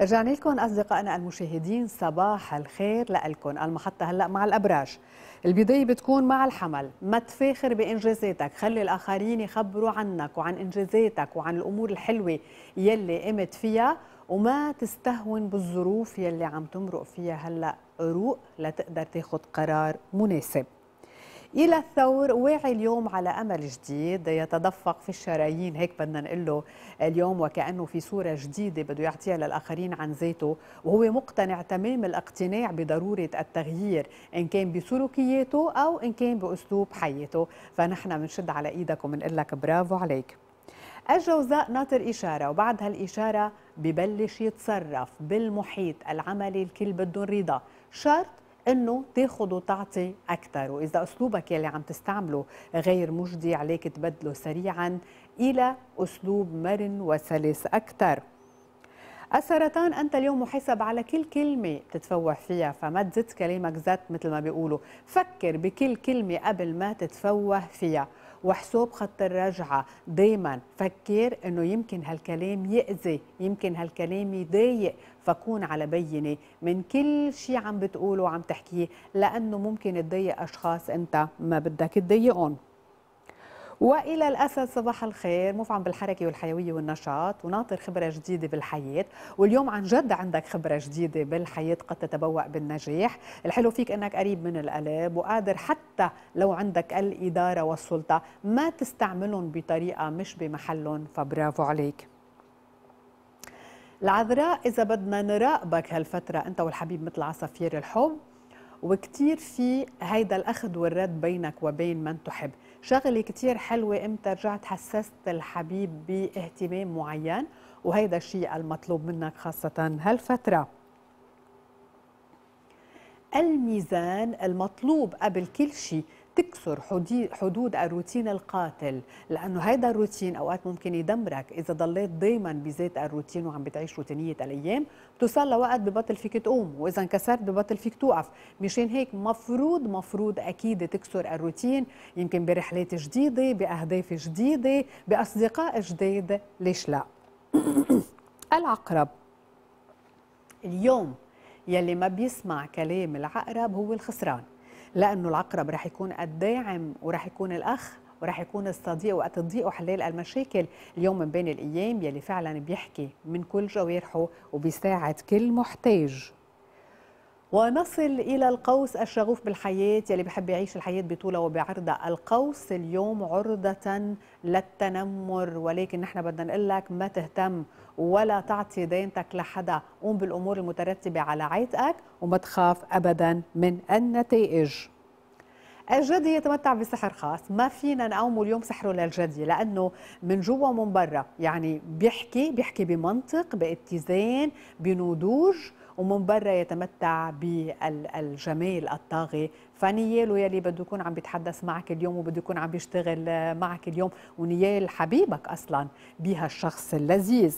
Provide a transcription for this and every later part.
رجعنا لكم أصدقائنا المشاهدين صباح الخير لكم المحطة هلأ مع الأبراج البداية بتكون مع الحمل ما تفاخر بإنجازاتك خلي الآخرين يخبروا عنك وعن إنجازاتك وعن الأمور الحلوة يلي قمت فيها وما تستهون بالظروف يلي عم تمرق فيها هلأ روق لتقدر تاخد قرار مناسب إلى الثور واعي اليوم على أمل جديد يتدفق في الشرايين هيك بدنا نقول له اليوم وكأنه في صورة جديدة بده يعطيها للآخرين عن ذاته وهو مقتنع تمام الاقتناع بضرورة التغيير إن كان بسلوكياته أو إن كان بأسلوب حياته فنحن بنشد على إيدك وبنقول لك برافو عليك الجوزاء ناطر إشارة وبعد هالإشارة ببلش يتصرف بالمحيط العملي الكل بده رضا شرط انه تاخذ وتعطي اكثر واذا اسلوبك يلي عم تستعمله غير مجدي عليك تبدله سريعا الى اسلوب مرن وسلس اكثر السرطان أنت اليوم محاسب على كل كلمة بتتفوه فيها فما تزت كلامك زت مثل ما بيقولوا فكر بكل كلمة قبل ما تتفوه فيها وحسوب خط الرجعه دايما فكر انه يمكن هالكلام ياذي يمكن هالكلام يضايق فكون على بينه من كل شيء عم بتقوله وعم تحكيه لانه ممكن تضايق اشخاص انت ما بدك تضايقهم والى الاسد صباح الخير مفعم بالحركه والحيويه والنشاط وناطر خبره جديده بالحياه واليوم عن جد عندك خبره جديده بالحياه قد تتبوأ بالنجاح الحلو فيك انك قريب من القلب وقادر حتى لو عندك الاداره والسلطه ما تستعملهم بطريقه مش بمحلهم فبرافو عليك العذراء إذا بدنا نراقبك هالفترة أنت والحبيب مثل عصافير الحب وكتير في هيدا الأخذ والرد بينك وبين من تحب شغله كتير حلوه امتى رجعت حسست الحبيب باهتمام معين وهيدا الشيء المطلوب منك خاصه هالفتره الميزان المطلوب قبل كل شيء تكسر حدود الروتين القاتل لانه هذا الروتين اوقات ممكن يدمرك اذا ضليت دائما بذات الروتين وعم بتعيش روتينيه الايام بتوصل لوقت ببطل فيك تقوم واذا انكسرت ببطل فيك توقف مشان هيك مفروض مفروض اكيد تكسر الروتين يمكن برحلات جديده باهداف جديده باصدقاء جداد ليش لا العقرب اليوم يلي ما بيسمع كلام العقرب هو الخسران لانه العقرب راح يكون الداعم وراح يكون الاخ وراح يكون الصديق وقت الضيق وحلال المشاكل اليوم من بين الايام يلي فعلا بيحكي من كل جوارحه وبيساعد كل محتاج ونصل إلى القوس الشغوف بالحياة يلي بحب يعيش الحياة بطولة وبعرضة القوس اليوم عرضة للتنمر ولكن نحن بدنا نقول لك ما تهتم ولا تعطي دينتك لحدا قوم بالأمور المترتبة على عاتقك وما تخاف أبدا من النتائج الجدي يتمتع بسحر خاص ما فينا نقوم اليوم سحره للجدي لانه من جوا ومن برا يعني بيحكي بيحكي بمنطق باتزان بنضوج ومن برا يتمتع بالجميل الطاغي فنيال ويلي بده يكون عم بيتحدث معك اليوم وبده يكون عم بيشتغل معك اليوم ونيال حبيبك اصلا بها الشخص اللذيذ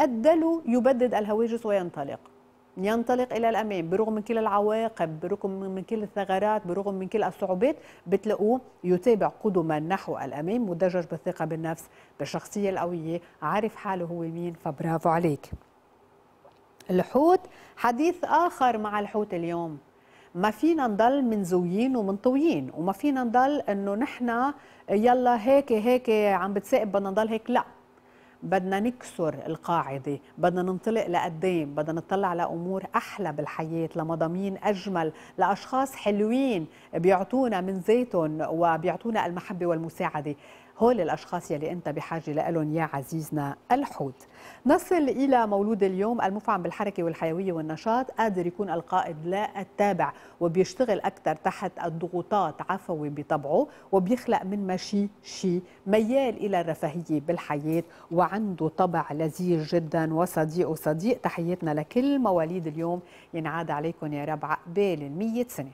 الدلو يبدد الهواجس وينطلق ينطلق الى الامام برغم من كل العواقب برغم من كل الثغرات برغم من كل الصعوبات بتلاقوه يتابع قدما نحو الامام مدجج بالثقه بالنفس بالشخصيه القويه عارف حاله هو مين فبرافو عليك الحوت حديث اخر مع الحوت اليوم ما فينا نضل منزويين ومنطويين وما فينا نضل انه نحن يلا هيك هيك عم بتسائب بدنا نضل هيك لا بدنا نكسر القاعدة بدنا ننطلق لقدام بدنا نطلع لأمور أحلى بالحياة لمضامين أجمل لأشخاص حلوين بيعطونا من زيتهم وبيعطونا المحبة والمساعدة هول الأشخاص يلي أنت بحاجة لألون يا عزيزنا الحوت نصل إلى مولود اليوم المفعم بالحركة والحيوية والنشاط قادر يكون القائد لا التابع وبيشتغل أكثر تحت الضغوطات عفوي بطبعه وبيخلق من ماشي شي ميال إلى الرفاهية بالحياة وعنده طبع لذيذ جدا وصديق وصديق تحياتنا لكل مواليد اليوم ينعاد عليكم يا رب عقبال المية سنة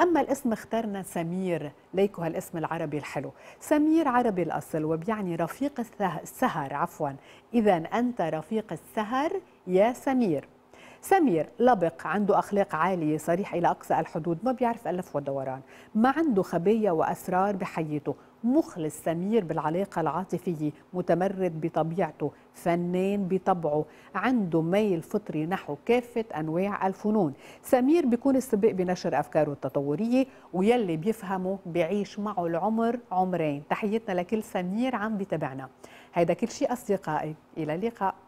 أما الاسم اخترنا سمير ليكو هالاسم العربي الحلو سمير عربي الأصل وبيعني رفيق السهر عفوا إذا أنت رفيق السهر يا سمير سمير لبق عنده أخلاق عالية صريح إلى أقصى الحدود ما بيعرف ألف ودوران ما عنده خبية وأسرار بحياته مخلص سمير بالعلاقة العاطفية متمرد بطبيعته فنان بطبعه عنده ميل فطري نحو كافة أنواع الفنون سمير بيكون السباق بنشر أفكاره التطورية ويلي بيفهمه بيعيش معه العمر عمرين تحيتنا لكل سمير عم بتابعنا هيدا كل شيء أصدقائي إلى اللقاء